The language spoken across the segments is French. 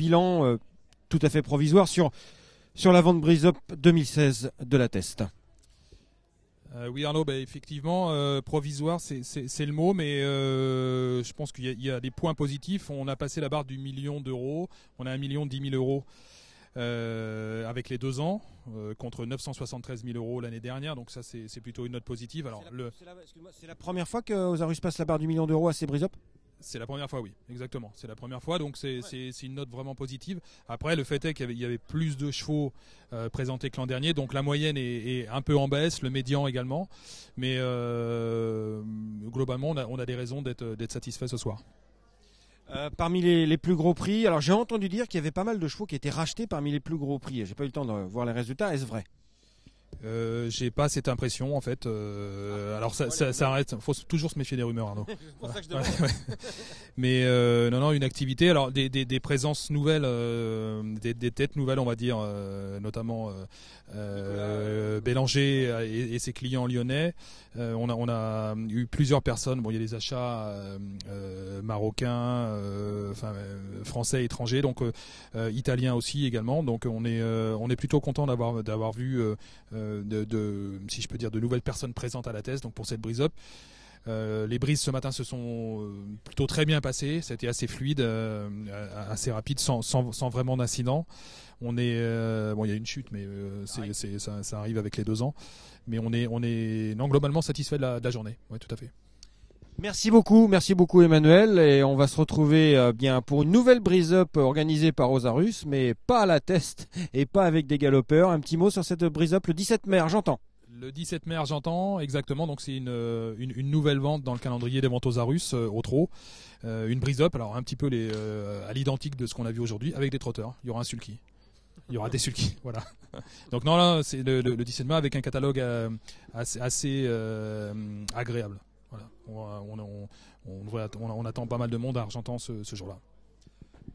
bilan euh, tout à fait provisoire sur, sur la vente Brise Up 2016 de la Test. Euh, oui Arnaud, ben, effectivement, euh, provisoire c'est le mot, mais je pense qu'il y, a des points positifs. On a passé la barre du million d'euros, on a un million dix mille euros avec les deux ans, contre 973 000 euros l'année dernière, donc ça c'est plutôt une note positive. Alors C'est la, première fois que Osarus passe la barre du million d'euros à ses up c'est la première fois, oui, exactement. C'est la première fois, donc c'est une note vraiment positive. Après, le fait est qu'il y, avait plus de chevaux euh, présentés que l'an dernier, donc la moyenne est, un peu en baisse, le médian également. Mais euh, globalement, on a, des raisons d'être satisfait ce soir. Euh, parmi les, les, plus gros prix, alors j'ai entendu dire qu'il y avait pas mal de chevaux qui étaient rachetés parmi les plus gros prix. J'ai pas eu le temps de voir les résultats. Est-ce vrai euh, j'ai pas cette impression en fait. Euh, alors ça, ah, ça, arrête. Faut toujours se méfier des rumeurs, Arnaud. Mais euh, non, non, une activité. Alors des, présences nouvelles, des, têtes nouvelles, on va dire, notamment Bélanger et, ses clients lyonnais. Euh, on, a, eu plusieurs personnes. Bon, il y a des achats euh, euh, marocains, français, étrangers, donc italiens aussi également. Donc on est, plutôt content d'avoir vu de, si je peux dire, de nouvelles personnes présentes à la thèse. Donc pour cette brise up. Euh, les brises ce matin se sont euh, plutôt très bien passées. C'était assez fluide, euh, assez rapide, sans, vraiment d'incident. On est bon, il y a une chute, mais ça, arrive avec les deux ans. Mais on est, on est non, globalement satisfait de la, journée. Oui, tout à fait. Merci beaucoup, merci beaucoup Emmanuel et on va se retrouver bien pour une nouvelle brise up organisée par Osarus mais pas à la test et pas avec des galopeurs. Un petit mot sur cette brise up le 17 mai, j'entends. Le 17 mai j'entends, exactement. Donc c'est euh, une, une, nouvelle vente dans le calendrier des ventes aux Arus, euh, au trot. Euh, une brise-up, alors un petit peu à l'identique de ce qu'on a vu aujourd'hui, avec des trotteurs. Il y aura un sulky. Il y aura des sulky, voilà. Donc non, là, c'est le, 17 mai avec un catalogue assez, agréable. On, on, attend pas mal de monde à Argentan ce jour-là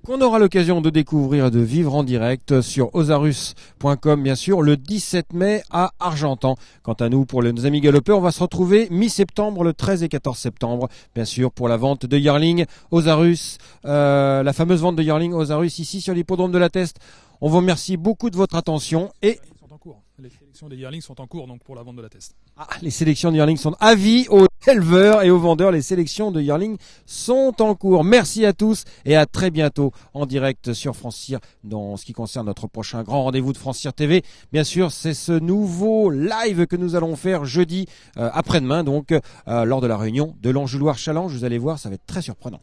qu'on aura l'occasion de découvrir et de vivre en direct sur osarus.com, bien sûr, le 17 mai à Argentan. Quant à nous, pour nos amis galopeurs, on va se retrouver mi-septembre, le 13 et 14 septembre, bien sûr, pour la vente de Yarling Osarus, euh, la fameuse vente de yearling Osarus ici sur l'hippodrome de la Teste. On vous remercie beaucoup de votre attention et les sélections des yearlings sont en cours donc pour la vente de la test. Ah, les sélections de yearlings sont à vie aux éleveurs et aux vendeurs. Les sélections de yearlings sont en cours. Merci à tous et à très bientôt en direct sur Francir dans ce qui concerne notre prochain grand rendez-vous de Francir TV. Bien sûr, c'est ce nouveau live que nous allons faire jeudi euh, après-demain donc euh, lors de la réunion de l'Anjouloir Challenge. Vous allez voir, ça va être très surprenant.